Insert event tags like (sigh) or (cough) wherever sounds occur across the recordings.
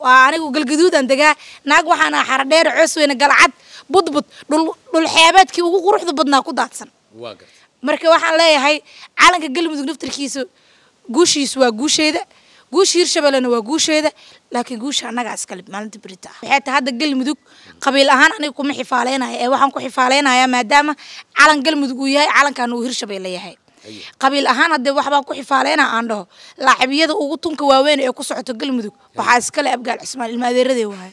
waa anigu galgaduudan degaa naag waxaan ahaa xaradheer coosweyne galcad budbud dhulxeebeedkii ugu quruxda badnaa ku daadsan marka waxaan leeyahay calanka galmudug naftarkiisa guushiisu waa guusheeda guusha hirshabellena waa guusheeda laakiin guusha annagaa iskale maalinta berita ah waxay tahay hadda galmudug qabiil ahaan aniga kuma xifaaleynayo ee waxaan ku xifaaleynayaa maadaama calan galmudug uu yahay calankaana uu hirshabelle yahay qabiil ahaan haddee waxbaa ku xifaaleyna aan dhaho laacabiyada ugu tunka waaweyn ee ku socoto galmudug waxaa iskale abgaal cismaan ilmaadeeradee waaye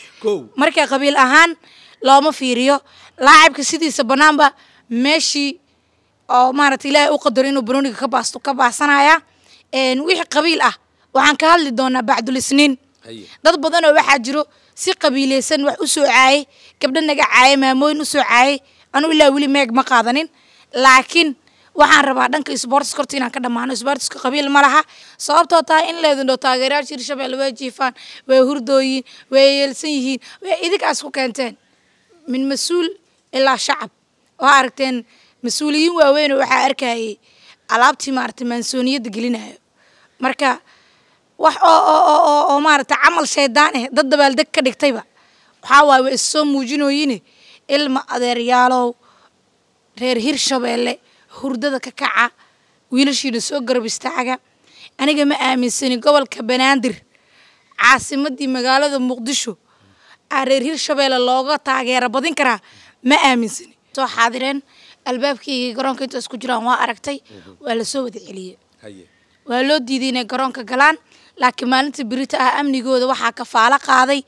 (laughs) marka qabiil ahaan looma fiiriyo laacabka sidiisa banaanba meeshii oo maarata ilaahay u qadaro inuu banooniga ka baasto ka baasanaya wixii qabiil ah waxaan ka hadli doonaa bacdulisniin dad badanoo waxaa jiro si qabiileysan wax u soo caayay gabdho naga caayay maamooyin u caayay anuu ilaa weli meeg ma qaadanin laakiin waxaan rabaa dhanka isboortiska korti inaan ka dhammaano isboortiska qabiil ma laha sababtoo tahay in laydin dhoo taageerayaal shir way jiifaan way hurdooyin way yeelsan yihiin way idinkaas ku keenteen min mas-uul ilaa shacab waxaa aragteen mas-uuliyiin waaweyn waxaa arkayay alaabtii maaragtay maansooniyadda gelinayo marka wax oo oo oo camal shaydaan ah dad dabaaldeg ka dhigtayba waxaa waaye way issoo muujinooyine ilma adeeryaalow reer hir shabeelle هردده كعا ويلشي نسوق قرب أنا جماعة من سن قبل كبنادر عاصمة دي مقالة مقدشو أريره الشبيل اللاقة ما آمن سن تو حاضرين الباب كي قران كنت أسكت جرام وأركتي ولا عليه ولا دي دينه قران كجلان laakiin maalinta berito ah amnigooda waxaa kafaalo qaaday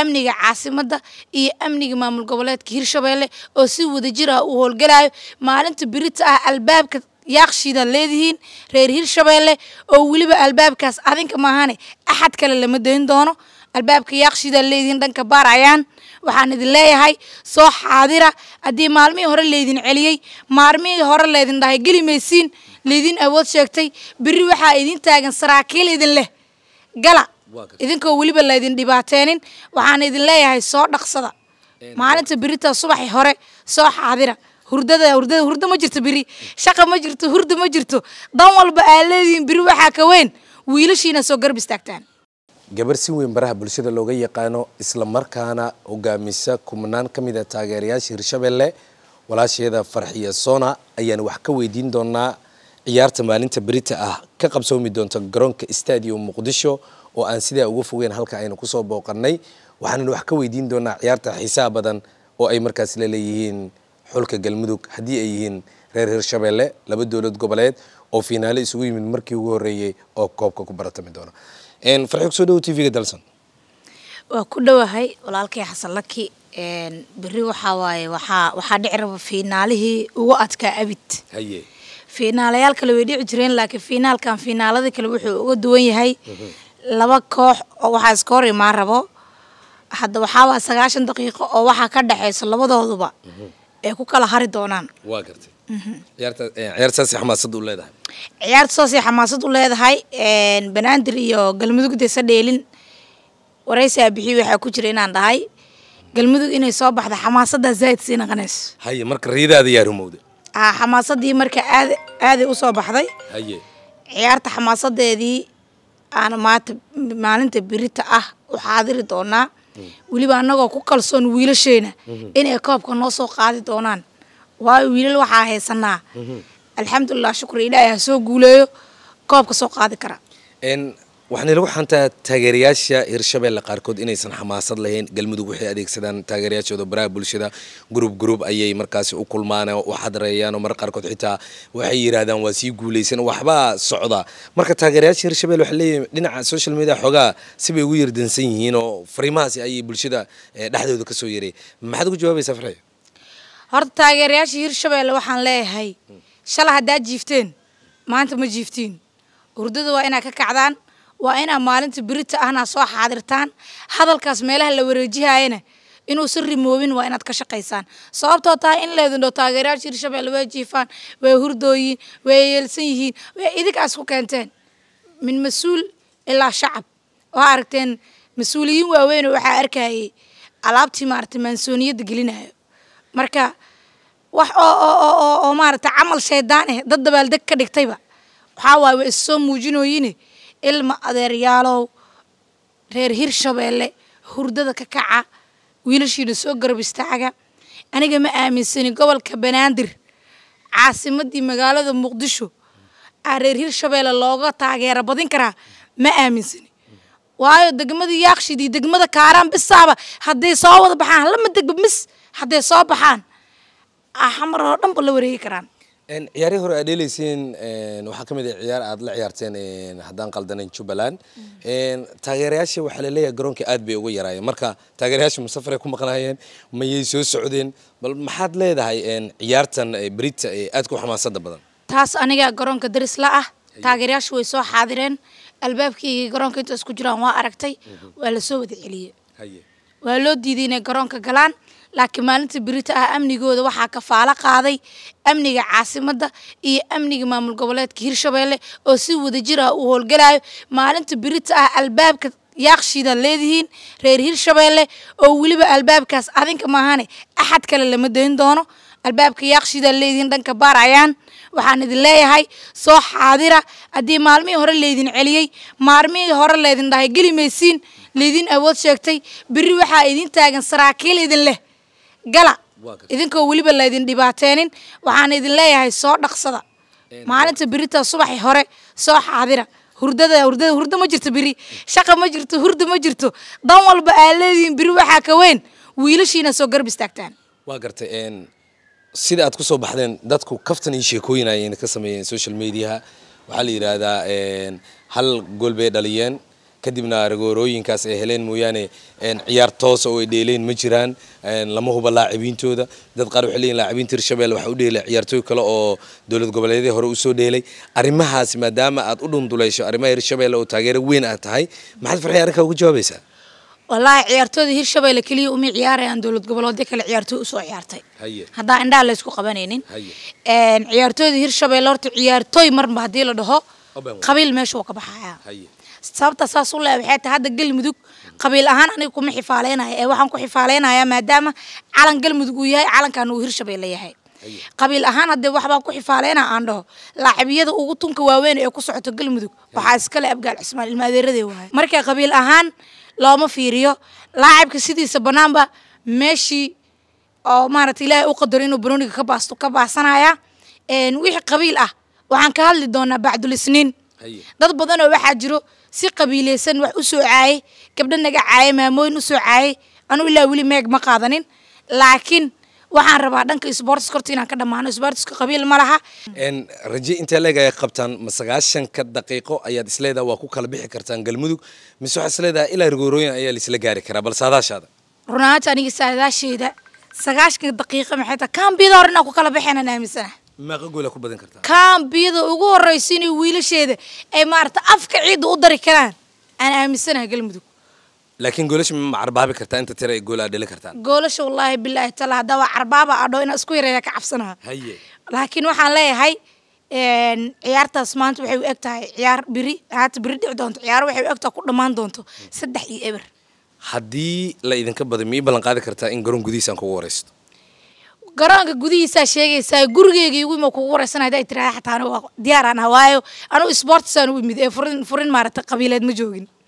amniga caasimada iyo amniga maamul goboleedka hirshabeelle oo si wadajir ah u howlgalayo maalinta berito ah albaabka yaaqshiidaad leedihiin reer hirshabeelle oo weliba albaabkaas adinka maahane axad kale lama dayn doono albaabka yaaqshiidaad leedihiin dhanka baarayaan waxaan idin leeyahay soo xaadira haddii maalmihii hore laydin celiyey maalmihii hore laydin dhahay gelimaysiin laydin awood sheegtay berri waxaa idin taagan saraakiil idin leh gala idinkoo weliba laydin dhibaateenin waxaan idin leeyahay soo dhaqsada maalinta berita subaxi hore soo xaadira hurdada hurdada hurdo ma jirto beri shaqa ma jirto hurda ma jirto dan walba aa leedihiin beri waxaa ka weyn wiilashiina soo garab istaagtaan gabar si weyn baraha bulshada looga yaqaano isla markaana hogaamisa kubnaan ka mid a ah taageerayaasha hirshabelle walaasheeda farxiya soona ayaan wax ka weydiin doonaa ciyaarta maalinta berita ah ka qabsoomi doonta garoonka stadium muqdisho oo aan sidaa uga fogeyn halka aynu kusoo booqanay waxaanan wax ka weydiin doonaa ciyaarta xiisaa badan oo ay markaas la leeyihiin xulka galmudug haddii ay yihiin reer hirshabeelle laba dowlad goboleed oo fiinaale isugu yimid markii ugu horreeyey oo koobka ku baratami doona farxi kusoo dhawo tvga dalsan waa ku dhowahay walaalkay xasan laki berri waxaa waaye waxaa waxaa dhici raba fiinaalihii ugu adkaa abid finaalayaal kale way dhici jireen laakiin fiinaalkan fiinaalada kale wuxuu uga duwan yahay laba koox oo waxaa iska imaan rabo hadda waxaawaa sagaashan daqiiqo oo waxaa ka dhexeyso labadooduba ay ku kala hari doonaan mhm. ciyaarta eh, saasay xamaasad u leedahay banaadir iyo galmudugda isa dheelin waraysaa bixiy waxaa ku jira inaan dhahay galmudug inay soo baxda xamaasaddaa zaaid sii naqanayso hay marka riidaada yaa rumowda Ah, xamaasadii marka aad aaday usoo baxday ciyaarta xamaasadeedii aan maata maalinta birita ah u xaadiri doonaa mm-hmm. weliba anagoo ku kalsoon wiilasheena mm-hmm. inay koobka noo soo qaadi doonaan waayo wiilal waxaa haysanaa mm-hmm. alxamdulilah shukri ilaahay ha soo guuleeyo koobka soo qaadi kara waxaana lagu xantaa taageerayaasha hirshabeelle qaarkood inaysan xamaasad lahayn galmudug waxay adeegsadaan taageerayaashooda baraha bulshada gurub gurub ayay markaasi u kulmaan u xadrayaanoo mar qaarkood xitaa waxay yidhaahdaan waa sii guulaysan waxbaa socda marka taageerayaasha hirshabelle waxay leeyihin dhinaca social media xoogaa sibay ugu yardansan yihiin oo fariimahaasi ayay bulshada eh, dhexdooda kasoo yeeray maxaad ugu jawaabaysaa farxaya horta taageerayaasha hirshabeelle waxaan leeyahay shala haddaad jiifteen maanta ma jiiftiin hurdada waa inaad ka kacdaan waa inaa maalinta birita ahna soo xaadirtaan hadalkaas meelaha la wareejihayana inuu si rimoobin waa inaad ka shaqaysaan sababtoo tahay in laydin dho taageerayaal hirshabelle way jiifaan way hurdooyiin way yeelsan yihiin way idinkaas ku keenteen min mas-uul ilaa shacab waa aragteen mas-uuliyiin waaweyn waxaa arkayay alaabtii maarata maansooniyadda gelinayo marka wax oo oo maarata camal shaydaan ah dad dabaaldeg ka dhigtayba waxaa waaye way issoo muujinooyine ilma adeeryaalow reer hir shabeelle hurdada ka kaca wiilashiina soo garab istaaga aniga ma aaminsani gobolka banaadir caasimadii magaalada muqdisho aa reer hir shabeelle looga taageera badin karaa ma aaminsani waayo degmadii yaakshid degmada kaaraan bisaaba hadday soo wada baxaan lama degba mis hadday soo baxaan axamar oo dhanba la wareegi karaan ciyaarihii hore aad dheelayseen waxaa ka mid ah ciyaar aad la ciyaarteen haddaan qaldanayn jubbaland taageerayaasha waxaa la leeyahay garoonka aad bay ugu yaraayeen marka taageerayaasha musafaray ku maqnaayeen mayay soo socdeen bal maxaad leedahay ciyaartan berita ee aad ku xamaasada badan taas aniga garoonka daris la ah taageerayaashu way soo xaadireen albaabkii garoonka intaas ku jiraan waa aragtay waa la soo wada celiyey waa loo diiday inay garoonka galaan laakiin maalinta berito ah amnigooda waxaa kafaalo qaaday amniga caasimada iyo amniga maamul goboleedka hirshabeelle oo si wadajir ah u howlgalayo maalinta berito ah albaabka yaaqshiidaad leedihiin reer hirshabeelle oo weliba albaabkaas adinka maahane axad kale lama dayn doono albaabka yaaqshiidaad leedihiin dhanka baarayaan waxaan idin leeyahay soo xaadira haddii maalmihii hore laydin celiyey maalmihii hore laydin dhahay gelimaysiin laydin awood sheegtay berri waxaa idin taagan saraakiil idin leh gala idinkoo weliba laydin dhibaateenin waxaan idin leeyahay soo dhaqsada maalinta berita subaxi hore soo xaadira hurdada hurdada hurdo ma jirto beri shaqa ma jirto hurda ma jirto dan walba aa leedihiin beri waxaa ka weyn wiilashiina soo garab istaagtaan waa gartay sida aad ku soo baxdeen dadku kaftan iyo sheekooyin ayayna ka sameeyeen social mediaha waxaa la yidhaahdaa hal gool bay dhaliyeen kadibna argoorooyinkaas ay heleen mooyaane ciyaar toosa oo ay dheeleen ma jiraan lama huba laacibiintooda dad qaar waxay leeyihin laacibiinta hirshabelle waxa u dheelay ciyaartooy kale oo dowlad goboleedyadii hore usoo dheelay arrimahaasi maadaama aad u dhunduleysho arrimaha hirshabelle oo taageero weyn aad tahay maxaad farxay arrinkaa uga jawaabaysaa wallaahi ciyaartooyda hirshabelle keliya uma ciyaarayaan dowlad goboleedyo kale ciyaartooy usoo ciyaartay haddaa indhaa laysku qabanaynin ciyaartooyda hirshabelle horta ciyaartooy marba haddii la dhaho qabiil meesha ka baxayaa sababta saas u leeya waxay tahay hadda galmudug qabiil ahaan aniga kuma xifaaleynaya ee waxaan ku xifaaleynayaa maadaama calan galmudug uu yahay calankan uu hirshabeelle yahay qabiil ahaan haddee waxbaan ku xifaaleyna aan dhaho laacibiyada ugu tunka waaweyn ee ku socoto galmudug waxaa iskale abgaal cismaan ilma adeeradee waaye qabiil ahaan looma fiiriyo laacibka sidiisa banaanba meeshii oo maaragta ilaahay u qadaro inuu banooniga ka baasto ka baasanaya wixii qabiil ah waxaan ka hadli doonaa bacdulisniin dad badan waxaa jiro si qabiileysan wax u soo caayay gabdho naga caayay maamooyin usoo soo caayay anuu ilaa weli meeg ma qaadanin laakiin waxaan rabaa dhanka isboortiska horta inaan ka dhammaano isboortiska qabiil ma laha raje intee leegaya qabtaan ma sagaashanka daqiiqo ayaad isleedaha waa ku kala bixi kartaan galmudug mise waxaad isleedaha ilaa rigoorooyin ayaa laisla gaari karaa bal saadaashaada run ahaanta aniga saadaasheeda sagaashanka daqiiqo maxay tahay kaambiyada inaan ku kala baxeen aan kaambiyada ugu horeysa inay wiilasheeda ay maarata afka ciidda u dari karaan aan aaminsanaha galmudug laakiin goolasha ma carbaabi kartaa inta tira ay goolaa dhali kartaan goolasha wallaahi bilaahi taala haddaba carbaaba adho inaan isku yareeya ka cabsanaha laakiin waxaan leeyahay ciyaartaas maanta waxay u eg tahay ciyaar biri haata biri dhici doonto ciyaar waxay u eg tahay ku dhammaan doonto saddex iyo eber haddii la idinka baday mii ballan kartaa in garoon gudihiis kugu wareysto garoonka gudihiisaa sheegaysaa gurigeyga igu ima kugu wareysana hadaa tiraada xataa anigu diyaaraan ahawaayo anigu isboortisaan u imid ee furin furin maaragtay qabiileed ma joogin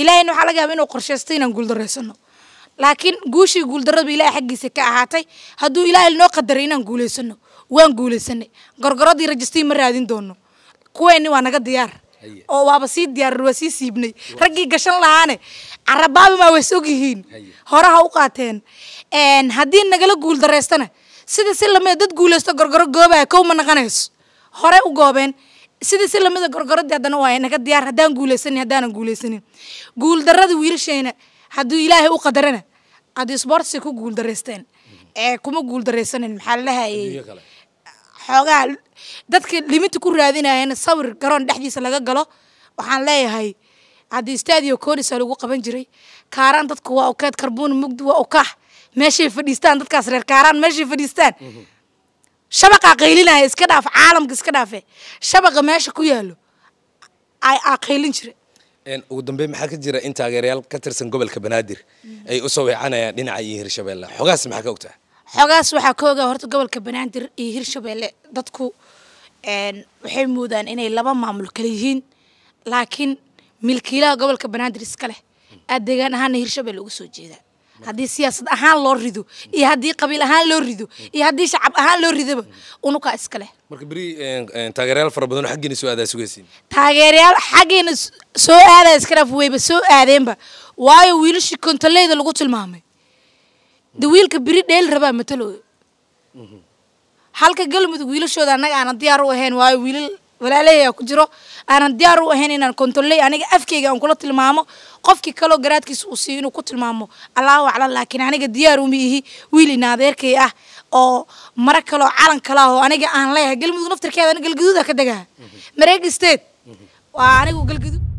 ilaahayn waxaa laga yaaba inuu qorsheystay inaan guuldaraysano laakiin guushii guuldarradu ilahay xaggiisa ka ahaatay hadduu ilaahay noo qadaray inaan guulaysano waan guulaysanay gorgoradii rajistii ma raadin doono kuweenni waa naga diyaar oo waaba sii diyaarin waa sii siibnay raggii gashan lahaane carabaabimaa ways og yihiin horaha u qaateen haddii nagala guuldarraystana sida si lamid dad guulaysto gorgoro goobaya kow ma naqanayso hore u goobeen sida si lamida gorgoradii haddana waa inaga diyaar haddaan guulaysanin haddaanan guulaysanin guuldarada wiilashayna hadduu ilaahay u qadarana ad isboortisay ku guuldareysteen ee kuma guuldaraysanin maxaa lalahaayey xoogaha dadka liminta ku raadinayana sawir garoon dhexdiisa laga galo waxaan leeyahay haddii stadio conis lagu qaban jiray kaaraan dadku waa ukeed karbuun mugdi waa ukaax meeshay fadhiistaan dadkaas reer kaaraan meeshay fadhiistaan mhm shabaqaa qaylinaya iska dhaaf caalamka iska dhaafe shabaqa meesha ku yaallo a qaylin jire ugu dambe maxaa ka jira in taageerayaal ka tirsan gobolka banaadir ay usoo weecanayaan dhinaca iyo hirshabeelle xogaas maxaa ka ogtaha xogaas waxaa ka ogaa horta gobolka banaadir iyo hirshabeelle dadku waxay moodaan inay laba maamul kale yihiin laakiin milkiilaha gobolka banaadir iska leh aad degaan ahaana hirshabeelle uga soo jeedaa haddii siyaasad ahaan loo rido iyo haddii qabiil ahaan loo rido iyo haddii shacab ahaan loo ridaba unukaa iska leh marka beri eh, eh, taageerayaal fara badanoo xaggiina soo aadaa sugaysiin taageerayaal xaggiina soo aadaa iskaraaf weyba soo aadeenba waayo wiilashii kontoleyda lagu tilmaamay de wiilka beri dheel rabaa matalooyo mhm. halka galmudug wiilashooda annaga aana diyaar u ahayn waayo wiilal walaalaheyaa ku jiro aanan diyaar u ahayn inaan kontoley aniga afkayga aan kula tilmaamo qofkii kaloo garaadkiisa uu siiyo inuu ku tilmaamo allahu aclam laakiin aniga diyaar uma ihi wiil ina ah oo mara kaloo calan kala ah oo aniga aan leeyahay galmudug naftarkeeda galgaduuda ka degaa mhm. mareeg state mhm. waa anigu galgaduud